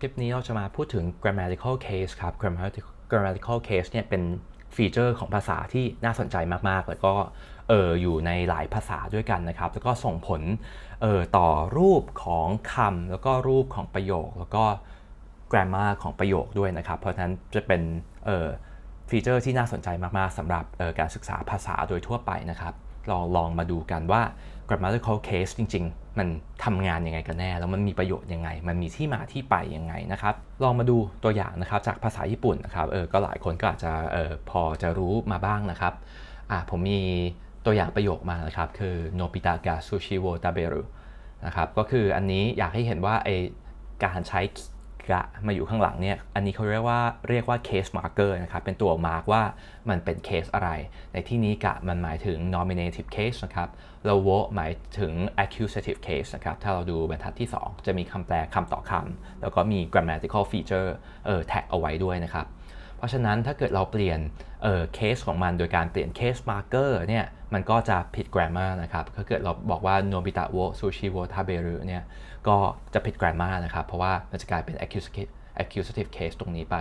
คลิปนี้เราจะมาพูดถึง grammatical case ครับ grammatical case เนี่ยเป็นฟีเจอร์ของภาษาที่น่าสนใจมากๆ แล้วก็เอออยู่ในหลายภาษาด้วยกันนะครับ แล้วก็ส่งผลเออต่อรูปของคำแล้วก็รูปของประโยค แล้วก็ grammar ของประโยคด้วยนะครับ เพราะฉะนั้นจะเป็นเออฟีเจอร์ที่น่าสนใจมากๆ สำหรับการศึกษาภาษาโดยทั่วไปนะครับเราลองมาดูกันว่า grammatical case จริงๆ มันทำงานยังไงกันแน่ แล้วมันมีประโยชน์ยังไง มันมีที่มาที่ไปยังไงนะครับ ลองมาดูตัวอย่างนะครับ จากภาษาญี่ปุ่นนะครับ เออ ก็หลายคนก็อาจจะเออพอจะรู้มาบ้างนะครับ อ่าผมมีตัวอย่างประโยคมานะครับ คือ Nobita Gasu s h i w o t a b e r u นะครับ ก็คืออันนี้อยากให้เห็นว่าไอการใช้กะมาอยู่ข้างหลังเนี่ย อันนี้เขาเรียกว่าเรียกว่าเคสมาร์เกอร์นะครับ เป็นตัวมาร์กว่ามันเป็นเคสอะไร ในที่นี้กะมันหมายถึง nominative case นะครับแล้วโวหมายถึง accusative case นะครับ ถ้าเราดูบรรทัดที่ 2 จะมีคำแปลคำต่อคำ แล้วก็มี grammatical feature เออแท็กเอาไว้ด้วยนะครับเพราะฉะนั้นถ้าเกิดเราเปลี่ยนเคสของมันโดยการเปลี่ยนเคสมาร์เกอร์เนี่ยมันก็จะผิดแกรมมานะครับถ้าเกิดเราบอกว่าโนบิตะโวซูชิโวทาเบรุเนี่ยก็จะผิดแกรมมานะครับเพราะว่ามันจะกลายเป็น accusative a case c u s t i v e c a ตรงนี้ไป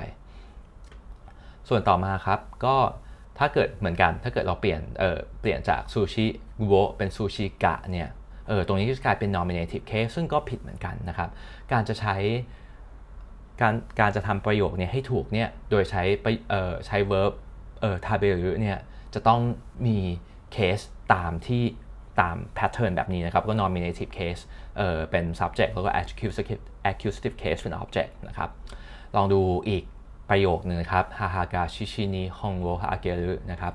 ส่วนต่อมาครับก็ถ้าเกิดเหมือนกันถ้าเกิดเราเปลี่ยนเเปลี่ยนจากซูชิโวเป็นซูชิกะเนี่ยเออตรงนี้ก็จะกลายเป็น nominative case ซึ่งก็ผิดเหมือนกันนะครับการจะใช้การการจะทำประโยคเนี่ยให้ถูกเนี่ย โดยใช้ใช้ verb เอ่อทาเบรเนี่ย จะต้องมีเคสตามที่ตามแพทเทิร์นแบบนี้นะครับ ก็ nominative case เอ่อเป็น subject แล้วก็ accusative accusative case เป็น object นะครับ ลองดูอีกประโยคนึงนะครับฮาฮากาชิชินีฮงโวฮาเกลุนะครับ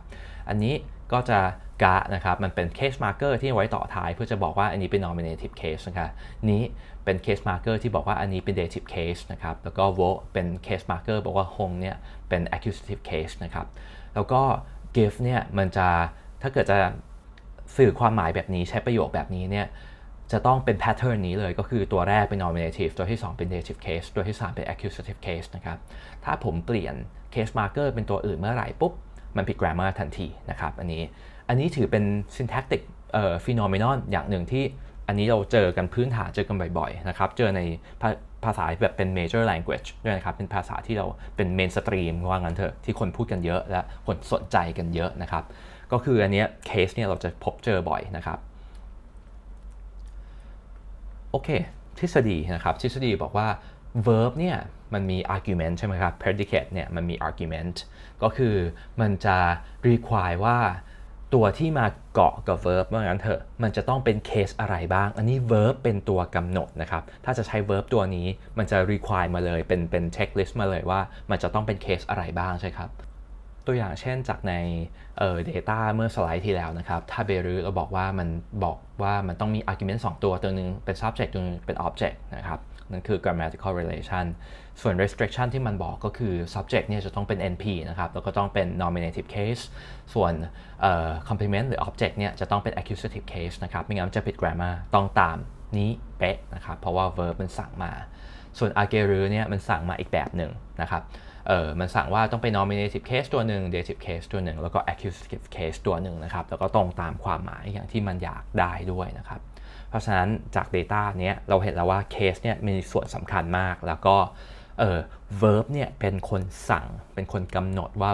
อันนี้ก็จะกะนะครับมันเป็น case marker ที่ไว้ต่อท้ายเพื่อจะบอกว่าอันนี้เป็น nominative case นะครับนี้เป็น case marker ที่บอกว่าอันนี้เป็น dative case นะครับ แล้วก็ v o เป็น case marker บอกว่า h o เนี่ยเป็น accusative case นะครับ แล้วก็ give เนี่ยมันจะถ้าเกิดจะสื่อความหมายแบบนี้ใช้ประโยคแบบนี้เนี่ยจะต้องเป็น pattern นี้เลยก็คือตัวแรกเป็น nominative ตัวที่ 2 เป็น dative case ตัวที่ 3 เป็น accusative case นะครับ ถ้าผมเปลี่ยน case marker เป็นตัวอื่นเมื่อไหร่ปุ๊บมันผิด grammar ทันทีนะครับอันนี้อันนี้ถือเป็น syntactic เอ่อ phenomenon อย่างหนึ่งที่อันนี้เราเจอกันพื้นฐานเจอกันบ่อยๆนะครับ เจอในภาษาแบบเป็น major language ด้วยนะครับ เป็นภาษาที่เราเป็น mainstream ว่างั้นเถอะที่คนพูดกันเยอะและคนสนใจกันเยอะนะครับ ก็คืออันนี้เคสเนี่ยเราจะพบเจอบ่อยนะครับ โอเคทฤษฎีนะครับ ทฤษฎีบอกว่า verb เนี่ยมันมี argument ใช่ไหมครับ predicate เนี่ยมันมี argument ก็คือมันจะ require ว่าตัวที่มาเกาะกับ verb ว่างั้นเถอะ มันจะต้องเป็นเคสอะไรบ้าง อันนี้ verb เป็นตัวกำหนดนะครับ ถ้าจะใช้ verb ตัวนี้ มันจะ require มาเลย เป็น เป็น checklist มาเลยว่า มันจะต้องเป็นเคสอะไรบ้างใช่ครับ ตัวอย่างเช่นจากในเออ data เมื่อสไลด์ที่แล้วนะครับถ้าเบรุเราบอกว่ามันบอกว่ามันต้องมี argument 2 ตัวตัวนึงเป็น subject ตัวนึงเป็น object นะครับนั่นคือ grammatical relation ส่วน restriction ที่มันบอกก็คือ subject เนี่ยจะต้องเป็น NP นะครับ แล้วก็ต้องเป็น nominative case ส่วน complement หรือ object เนี่ยจะต้องเป็น accusative case นะครับ ไม่งั้นจะผิด grammar ต้องตามนี้เป๊ะนะครับ เพราะว่า verb มันสั่งมา ส่วน a g e r u เนี่ยมันสั่งมาอีกแบบหนึ่งนะครับ เออมันสั่งว่าต้องเป็น nominative case ตัวหนึ่ง dative case ตัวหนึ่ง แล้วก็ accusative case ตัวหนึ่งนะครับ แล้วก็ตรงตามความหมายอย่างที่มันอยากได้ด้วยนะครับเพราะฉะนั้นจาก Data เนี้ยเราเห็นแล้วว่าเคสเนี่ยมีส่วนสำคัญมาก แล้วก็เอ่อ verb เนี่ยเป็นคนสั่ง เป็นคนกำหนดว่า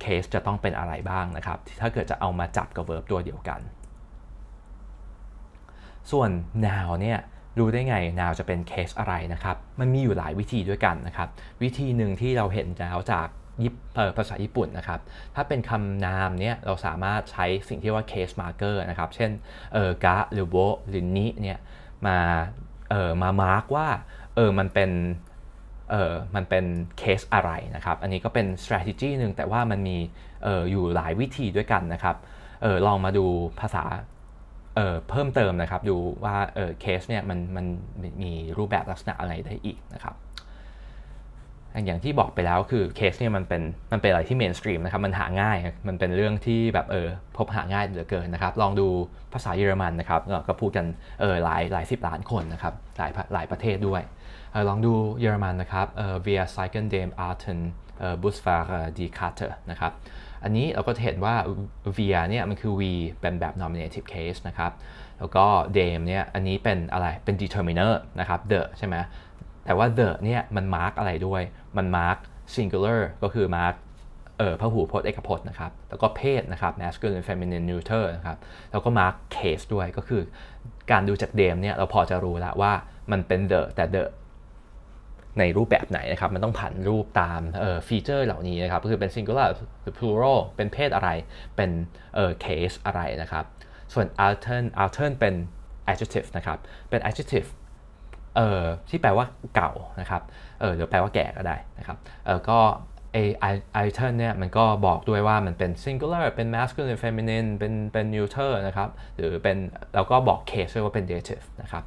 เคสจะต้องเป็นอะไรบ้างนะครับถ้าเกิดจะเอามาจับกับ verb ตัวเดียวกัน ส่วน now เนี่ยรู้ได้ไง now จะเป็นเคสอะไรนะครับ มันมีอยู่หลายวิธีด้วยกันนะครับ วิธีหนึ่งที่เราเห็นแล้วจากภาษาญี่ปุ่นนะครับ ถ้าเป็นคำนามเนี่ยเราสามารถใช้สิ่งที่ว่า case marker นะครับ เช่นเออกะ หรือโวหรือ นิ เนี่ย มาเออมา mark ว่าเออมันเป็นเออมันเป็นเคสอะไรนะครับ อันนี้ก็เป็น strategy หนึ่งแต่ว่ามันมีเอออยู่หลายวิธีด้วยกันนะครับเออลองมาดูภาษาเออเพิ่มเติมนะครับ ดูว่าเออเคสเนี่ยมันมันมีรูปแบบลักษณะอะไรได้อีกนะครับอย่างที่บอกไปแล้วคือเคสเนี่ยมันเป็นมันเป็นอะไรที่เมนสตรีมนะครับมันหาง่ายมันเป็นเรื่องที่แบบเออพบหาง่ายเหลือเกินนะครับลองดูภาษาเยอรมันนะครับก็พูดกันเออหลายหลายสิบล้านคนนะครับหลายหลายประเทศด้วยออลองดูเยอรมันนะครับเออ via s e c o n dem Arten b u s f a r die k a t e นะครับอันนี้เราก็เห็นว่า via เนี่ยมันคือ v เป็นแบบ nominative case นะครับแล้วก็ dem เนี่ยอันนี้เป็นอะไรเป็น determiner นะครับ the ใช่ไหมแต่ว่า the เนี่ยมันมาร์กอะไรด้วย มันมาร์ก singular ก็คือมาร์กเออพหูพจน์เอกพจน์นะครับ แล้วก็เพศนะครับ masculine feminine neuter นะครับ แล้วก็ mark case ด้วยก็คือการดูจากเดมเนี่ยเราพอจะรู้แล้วว่า มันเป็น the แต่ the ในรูปแบบไหนนะครับ มันต้องผันรูปตามเอ่อฟีเจอร์เหล่านี้นะครับ ก็คือเป็น singular หรือ plural เป็นเพศอะไร เป็นเอ่อ case อะไรนะครับ ส่วน altern altern เป็น adjective นะครับ เป็น adjective เออที่แปลว่าเก่านะครับเออหรือแปลว่าแก่ก็ได้นะครับเออก็ไอไอไอเทนเนี่ยมันก็บอกด้วยว่ามันเป็น singular เป็น masculine feminine เป็นเป็น neuter นะครับหรือเป็น แล้วก็บอก case ด้วยว่าเป็น dative นะครับ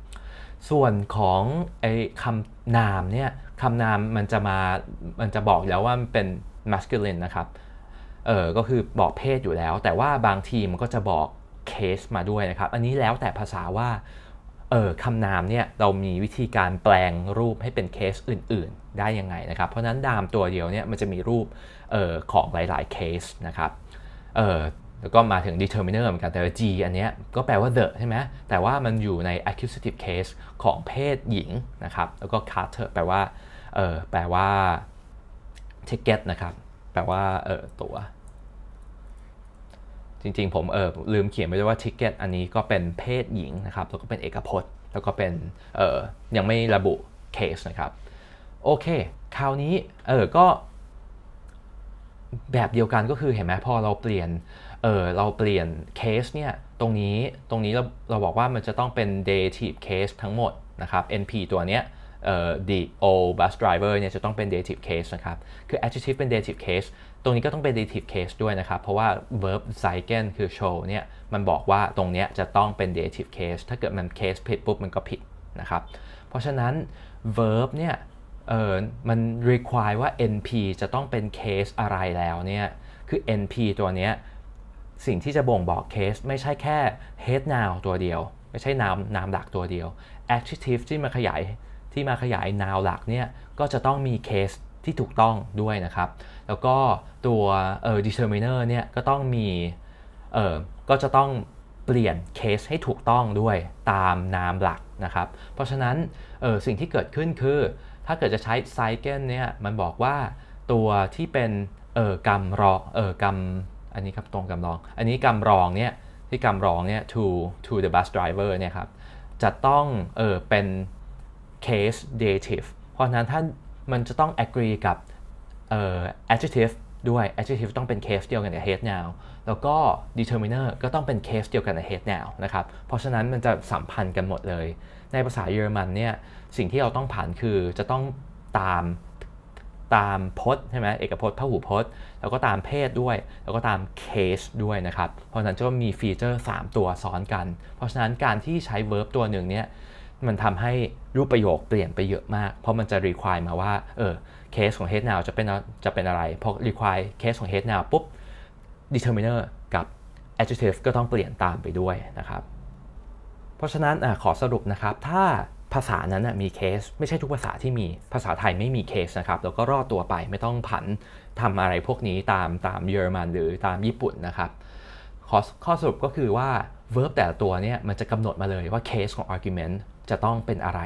ส่วนของไอคำนามเนี่ยคำนามมันจะมามันจะบอกแล้วว่ามันเป็น masculine นะครับเออก็คือบอกเพศอยู่แล้ว แต่ว่าบางทีมันก็จะบอก case มาด้วยนะครับอันนี้แล้วแต่ภาษาว่าเออคำนามเนี่ย เรามีวิธีการแปลงรูปให้เป็นเคสอื่น ๆ ได้ยังไงนะครับ เพราะนั้นดามตัวเดียวเนี่ย มันจะมีรูปออของหลายๆเคสนะครับเออแล้วก็มาถึง determiner เหมือนกันแต่ g อันเนี้ยก็แปลว่า the ใช่ไหมแต่ว่ามันอยู่ใน accusative case ของเพศหญิงนะครับ แล้วก็ carter แปลว่าเออแปลว่า ticket นะครับ แปลว่าเออตัวจริง ๆ ผมเออลืมเขียนไปด้วยว่าทิกเก็ตอันนี้ก็เป็นเพศหญิงนะครับ แล้วก็เป็นเอกพจน์แล้วก็เป็นเออยังไม่ระบุเคสนะครับ โอเคคราวนี้เออก็แบบเดียวกันก็คือเห็นไหมพอเราเปลี่ยนเออเราเปลี่ยนเคสเนี่ย ตรงนี้ตรงนี้เราเราบอกว่ามันจะต้องเป็น dative case ทั้งหมดนะครับ NP ตัวเนี้ย the old bus driver เนี่ยจะต้องเป็น dative case นะครับ คือ adjective เป็น dative case ตรงนี้ก็ต้องเป็น dative case ด้วยนะครับ เพราะว่า verb zeigen คือ show เนี่ยมันบอกว่าตรงนี้จะต้องเป็น dative case ถ้าเกิดมัน case ผิดปุ๊บมันก็ผิดนะครับ เพราะฉะนั้น verb เนี่ยเออมัน require ว่า NP จะต้องเป็น case อะไรแล้วเนี่ย คือ NP ตัวเนี้ยสิ่งที่จะบ่งบอกเคสไม่ใช่แค่ head noun ตัวเดียว ไม่ใช่นามนามดักตัวเดียว adjective ที่มาขยายที่มาขยายนาวหลักเนี่ย ก็จะต้องมีเคสที่ถูกต้องด้วยนะครับ แล้วก็ตัวเออ determiner เนี่ย ก็ต้องมีเออก็จะต้องเปลี่ยนเคสให้ถูกต้องด้วยตามนามหลักนะครับ เพราะฉะนั้นเออสิ่งที่เกิดขึ้นคือถ้าเกิดจะใช้ซเคิลเนี่ยมันบอกว่าตัวที่เป็นเออกรรองเออกำอันนี้ครับตรงกำรองอันนี้กำรองเนี่ยที่กำรรองเนี่ย to to the bus driver เนี่ยครับจะต้องเออเป็น case dative เพราะนั้นถ้ามันจะต้อง agree กับ adjective ด้วย adjective ต้องเป็น case เดียวกันกับ head noun แล้วก็ determiner ก็ต้องเป็น case เดียวกันกับ head noun นะครับ เพราะฉะนั้นมันจะสัมพันธ์กันหมดเลย ในภาษาเยอรมันเนี่ยสิ่งที่เราต้องผ่านคือจะต้องตามตามพจน์ใช่ไหมเอกพจน์พหูพจน์แล้วก็ตามเพศด้วย แล้วก็ตามเคสด้วยนะครับ เพราะฉะนั้นจะมีฟีเจอร์ 3 ตัวซ้อนกัน เพราะฉะนั้นการที่ใช้ verb ตัวหนึ่งเนี่ยมันทำให้รูปประโยคเปลี่ยนไปเยอะมาก เพราะมันจะรีควายมาว่า เออ เคสของ head now จะเป็นจะเป็นอะไรพอรีควายเคสของ head now ปุ๊บ determiner กับ adjective ก็ต้องเปลี่ยนตามไปด้วยนะครับ เพราะฉะนั้นอขอสรุปนะครับถ้าภาษานั้นมีเคสไม่ใช่ทุกภาษาที่มี ภาษาไทยไม่มีเคสนะครับเราก็รอดตัวไปไม่ต้องผันทำอะไรพวกนี้ตามตามเยอรมันหรือตามญี่ปุ่นนะครับ ข้อข้อสรุปก็คือว่า verb แต่ละตัวเนี่ยมันจะกำหนดมาเลยว่าเคสของ argument จะต้องเป็นอะไร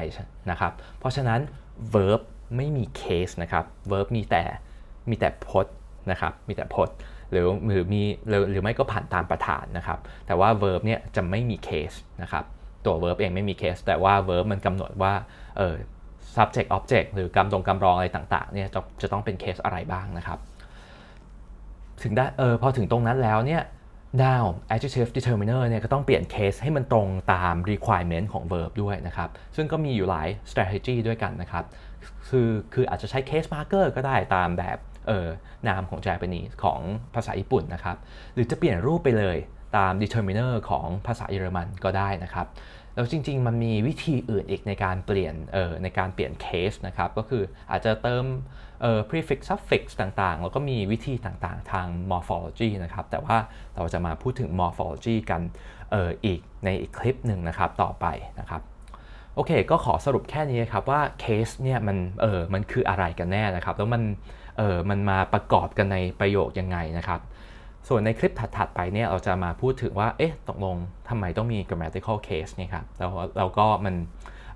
นะครับ เพราะฉะนั้น verb ไม่มี case นะครับ verb มีแต่มีแต่พจน์นะครับ มีแต่พจน์หรือหรือมีหรือไม่ก็ผ่านตามประธานนะครับ แต่ว่า verb เนี่ยจะไม่มี case นะครับตัว verb เองไม่มี case แต่ว่า verb มันกำหนดว่าเออ subject object หรือกรรมตรงกรรมรองอะไรต่างๆ เนี่ยจะจะต้องเป็น case อะไรบ้างนะครับถึงได้เออพอถึงตรงนั้นแล้วเนี่ย n o u adjective determiner เนี่ยก็ต้องเปลี่ยน case ให้มันตรงตาม requirement ของ verb ด้วยนะครับ ซึ่งก็มีอยู่หลาย strategy ด้วยกันนะครับ คือ คืออาจจะใช้ case marker ก็ได้ตามแบบ เออนามของ Japanese ของภาษาญี่ปุ่นนะครับ หรือจะเปลี่ยนรูปไปเลยตาม determiner ของภาษาเยอรมันก็ได้นะครับ แล้วจริง ๆ มันมีวิธีอื่นอีกในการเปลี่ยนในการเปลี่ยนเคสนะครับก็คืออาจจะเติม prefix suffix ต่าง ๆ แล้วก็มีวิธีต่าง ๆ ทาง morphology นะครับแต่ว่าเราจะมาพูดถึง morphology กันออีกในอีกคลิปหนึ่งนะครับต่อไปนะครับ โอเค ก็ขอสรุปแค่นี้ครับว่าเคสเนี่ยมันเออมันคืออะไรกันแน่นะครับ แล้วมันเออมันมาประกอบกันในประโยคยังไงนะครับส่วนในคลิปถัดๆไปเนี่ยเราจะมาพูดถึงว่า เอ๊ะตกลงทำไมต้องมี grammatical case นี่ครับ แล้วเราก็มัน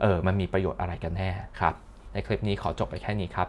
เออมันมีประโยชน์อะไรกันแน่ครับ ในคลิปนี้ขอจบไปแค่นี้ครับ